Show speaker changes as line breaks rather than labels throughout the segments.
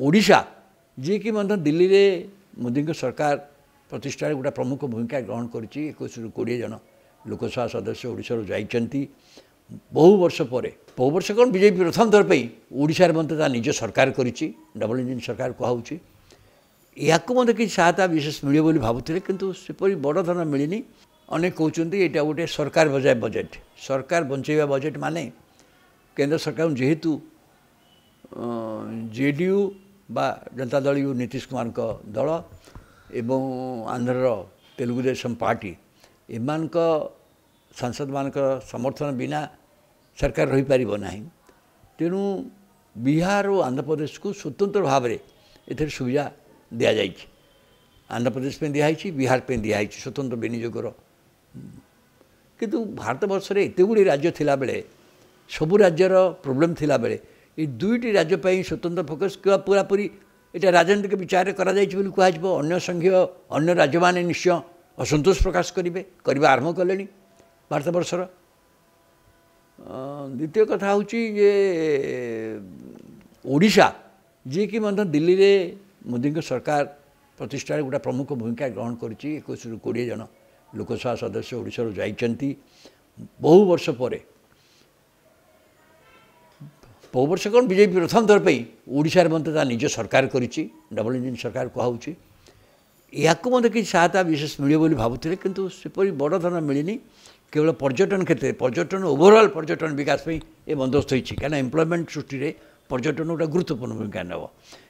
ଓଡ଼ିଶା ଯିଏକି ମଧ୍ୟ ଦିଲ୍ଲୀରେ ମୋଦିଙ୍କ ସରକାର ପ୍ରତିଷ୍ଠାରେ ଗୋଟେ ପ୍ରମୁଖ ଭୂମିକା ଗ୍ରହଣ କରିଛି ଏକୋଇଶରୁ କୋଡ଼ିଏ ଜଣ ଲୋକସଭା ସଦସ୍ୟ ଓଡ଼ିଶାରୁ ଯାଇଛନ୍ତି ବହୁ ବର୍ଷ ପରେ ବହୁ ବର୍ଷ କ'ଣ ବିଜେପି ପ୍ରଥମ ଥର ପାଇଁ ଓଡ଼ିଶାରେ ମଧ୍ୟ ତା ନିଜ ସରକାର କରିଛି ଡବଲ ଇଞ୍ଜିନ୍ ସରକାର କୁହାହେଉଛି ଏହାକୁ ମଧ୍ୟ କିଛି ସହାୟତା ବିଶେଷ ମିଳିବ ବୋଲି ଭାବୁଥିଲେ କିନ୍ତୁ ସେପରି ବଡ଼ ଧରଣ ମିଳିନି ଅନେକ କହୁଛନ୍ତି ଏଇଟା ଗୋଟେ ସରକାର ବଜାୟ ବଜେଟ୍ ସରକାର ବଞ୍ଚାଇବା ବଜେଟ୍ ମାନେ କେନ୍ଦ୍ର ସରକାରଙ୍କୁ ଯେହେତୁ ଜେ ଡି ୟୁ ବା ଜନତା ଦଳ ୟୁ ନୀତିଶ କୁମାରଙ୍କ ଦଳ ଏବଂ ଆନ୍ଧ୍ରର ତେଲୁଗୁ ଦେଶମ ପାର୍ଟି ଏମାନଙ୍କ ସାଂସଦମାନଙ୍କର ସମର୍ଥନ ବିନା ସରକାର ରହିପାରିବ ନାହିଁ ତେଣୁ ବିହାର ଓ ଆନ୍ଧ୍ରପ୍ରଦେଶକୁ ସ୍ୱତନ୍ତ୍ର ଭାବରେ ଏଥିରେ ସୁବିଧା ଦିଆଯାଇଛି ଆନ୍ଧ୍ରପ୍ରଦେଶ ପାଇଁ ଦିଆହେଇଛି ବିହାର ପାଇଁ ଦିଆହେଇଛି ସ୍ୱତନ୍ତ୍ର ବିନିଯୋଗର କିନ୍ତୁ ଭାରତବର୍ଷରେ ଏତେ ଗୁଡ଼ିଏ ରାଜ୍ୟ ଥିଲାବେଳେ ସବୁ ରାଜ୍ୟର ପ୍ରୋବ୍ଲେମ୍ ଥିଲାବେଳେ এই দুইটি রাজ্য পাই স্বতন্ত্র ফোকস কিংবা পুরাপুরি এটা রাজনৈতিক বিচারে করা যাইছে বলে কুহযোগ অন্য সংঘীয় অন্য রাজ্য মানে নিশ্চয় অসন্তোষ প্রকাশ করবে করা আরম্ভ কলে ଭାରତବର୍ଷର ଦ୍ୱିତୀୟ କଥା ହେଉଛି ଯେ ଓଡ଼ିଶା ଯିଏକି ମଧ୍ୟ ଦିଲ୍ଲୀରେ ମୋଦିଙ୍କ ସରକାର ପ୍ରତିଷ୍ଠାରେ ଗୋଟେ ପ୍ରମୁଖ ଭୂମିକା ଗ୍ରହଣ କରିଛି ଏକୋଇଶରୁ କୋଡ଼ିଏ ଜଣ ଲୋକସଭା ସଦସ୍ୟ ଓଡ଼ିଶାରୁ ଯାଇଛନ୍ତି ବହୁ ବର୍ଷ ପରେ বহুবর্ষ କ'ଣ ବିଜେପି ପ୍ରଥମ ଥର ପାଇଁ ଓଡ଼ିଶାରେ ମଧ୍ୟ ତା ନିଜ ସରକାର କରିଛି ଡବଲ ଇଞ୍ଜିନ୍ ସରକାର କୁହାହେଉଛି ଏହାକୁ ମଧ୍ୟ କିଛି ସହାୟତା ବିଶେଷ ମିଳିବ ବୋଲି ଭାବୁଥିଲେ କିନ୍ତୁ ସେପରି ବଡ଼ ଧରଣ ମିଳିନି କେବଳ ପର୍ଯ୍ୟଟନ କ୍ଷେତ୍ରରେ ପର୍ଯ୍ୟଟନ ଓଭରଅଲ୍ ପର୍ଯ୍ୟଟନ ବିକାଶ ପାଇଁ ଏ ବନ୍ଦୋବସ୍ତ ହୋଇଛି କାରଣ ଏମ୍ପ୍ଲୟମେଣ୍ଟ ସୃଷ୍ଟିରେ ପର୍ଯ୍ୟଟନ ଗୋଟେ ଗୁରୁତ୍ୱପୂର୍ଣ୍ଣ ଭୂମିକା ନେବ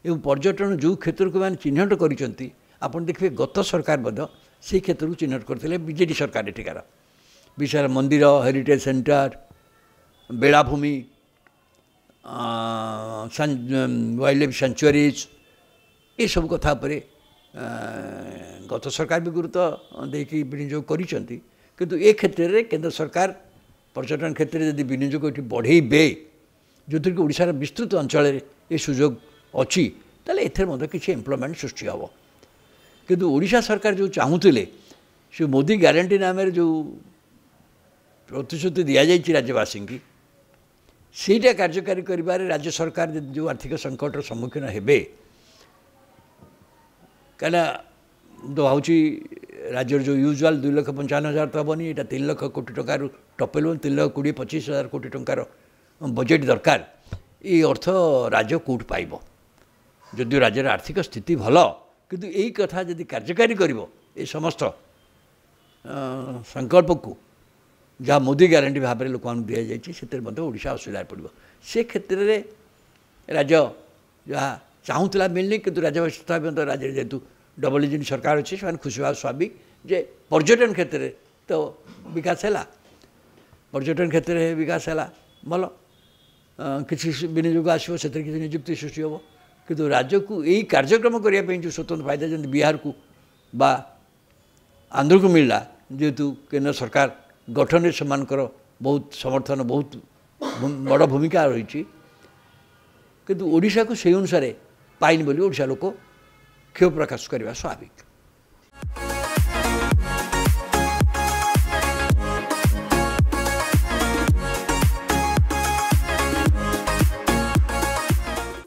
ଏବଂ ପର୍ଯ୍ୟଟନ ଯେଉଁ କ୍ଷେତ୍ରକୁ ଏମାନେ ଚିହ୍ନଟ କରିଛନ୍ତି ଆପଣ ଦେଖିବେ ଗତ ସରକାର ମଧ୍ୟ ସେହି କ୍ଷେତ୍ରକୁ ଚିହ୍ନଟ କରିଥିଲେ ବିଜେଡ଼ି ସରକାର ଏଠିକାର ବିଶାଳ ମନ୍ଦିର ହେରିଟେଜ୍ ସେଣ୍ଟର ବେଳାଭୂମି वाइल्ड लाइफ सेंचुरीज ଏସବୁ କଥା ଉପରେ ଗତ ସରକାର ବି ଗୁରୁତ୍ୱ ଦେଇକି ବିନିଯୋଗ କରିଛନ୍ତି କିନ୍ତୁ ଏ କ୍ଷେତ୍ରରେ କେନ୍ଦ୍ର ସରକାର ପର୍ଯ୍ୟଟନ କ୍ଷେତ୍ରରେ ଯଦି ବିନିଯୋଗ ଏଠି ବଢ଼େଇବେ ଯେଉଁଥିରେକି ଓଡ଼ିଶାର ବିସ୍ତୃତ ଅଞ୍ଚଳରେ ଏ ସୁଯୋଗ ଅଛି ତାହେଲେ ଏଥିରେ ମଧ୍ୟ କିଛି ଏମ୍ପ୍ଲୟମେଣ୍ଟ ସୃଷ୍ଟି ହେବ କିନ୍ତୁ ଓଡ଼ିଶା ସରକାର ଯେଉଁ ଚାହୁଁଥିଲେ ସେ ମୋଦି ଗ୍ୟାରେଣ୍ଟି ନାମରେ ଯେଉଁ ପ୍ରତିଶ୍ରୁତି ଦିଆଯାଇଛି ରାଜ୍ୟବାସୀଙ୍କୁ ସେଇଟା କାର୍ଯ୍ୟକାରୀ କରିବାରେ ରାଜ୍ୟ ସରକାର ଯଦି ଯେଉଁ ଆର୍ଥିକ ସଙ୍କଟର ସମ୍ମୁଖୀନ ହେବେ କାହିଁକିନା ହେଉଛି ରାଜ୍ୟର ଯେଉଁ ୟୁଜୁଆଲ୍ ଦୁଇ ଲକ୍ଷ ପଞ୍ଚାବନ ହଜାର ତ ହେବନି ଏଇଟା ତିନି ଲକ୍ଷ କୋଟି ଟଙ୍କାରୁ ଟପେଲ ତିନି ଲକ୍ଷ କୋଡ଼ିଏ ପଚିଶ ହଜାର କୋଟି ଟଙ୍କାର ବଜେଟ୍ ଦରକାର ଏଇ ଅର୍ଥ ରାଜ୍ୟ କେଉଁଠୁ ପାଇବ ଯଦିଓ ରାଜ୍ୟର ଆର୍ଥିକ ସ୍ଥିତି ଭଲ କିନ୍ତୁ ଏଇ କଥା ଯଦି କାର୍ଯ୍ୟକାରୀ କରିବ ଏ ସମସ୍ତ ସଂକଳ୍ପକୁ ଯାହା ମୋଦି ଗ୍ୟାରେଣ୍ଟି ଭାବରେ ଲୋକମାନଙ୍କୁ ଦିଆଯାଇଛି ସେଥିରେ ମଧ୍ୟ ଓଡ଼ିଶା ଅସୁବିଧାରେ ପଡ଼ିବ ସେ କ୍ଷେତ୍ରରେ ରାଜ୍ୟ ଯାହା ଚାହୁଁଥିଲା ମିଳିନି କିନ୍ତୁ ରାଜ୍ୟବାସୀ ତଥାପି ମଧ୍ୟ ରାଜ୍ୟରେ ଯେହେତୁ ଡବଲ ଇଞ୍ଜିନ୍ ସରକାର ଅଛି ସେମାନେ ଖୁସି ହେବା ସ୍ୱାଭାବିକ ଯେ ପର୍ଯ୍ୟଟନ କ୍ଷେତ୍ରରେ ତ ବିକାଶ ହେଲା ପର୍ଯ୍ୟଟନ କ୍ଷେତ୍ରରେ ବିକାଶ ହେଲା ଭଲ କିଛି ବିନିଯୋଗ ଆସିବ ସେଥିରେ କିଛି ନିଯୁକ୍ତି ସୃଷ୍ଟି ହେବ କିନ୍ତୁ ରାଜ୍ୟକୁ ଏଇ କାର୍ଯ୍ୟକ୍ରମ କରିବା ପାଇଁ ଯେଉଁ ସ୍ୱତନ୍ତ୍ର ଫାଇଦା ଯେମିତି ବିହାରକୁ ବା ଆନ୍ଧ୍ରକୁ ମିଳିଲା ଯେହେତୁ କେନ୍ଦ୍ର ସରକାର ଗଠନରେ ସେମାନଙ୍କର ବହୁତ ସମର୍ଥନ ବହୁତ ବଡ଼ ଭୂମିକା ରହିଛି କିନ୍ତୁ ଓଡ଼ିଶାକୁ ସେହି ଅନୁସାରେ ପାଇନି ବୋଲି ଓଡ଼ିଶା ଲୋକ କ୍ଷୋଭ ପ୍ରକାଶ କରିବା ସ୍ୱାଭାବିକ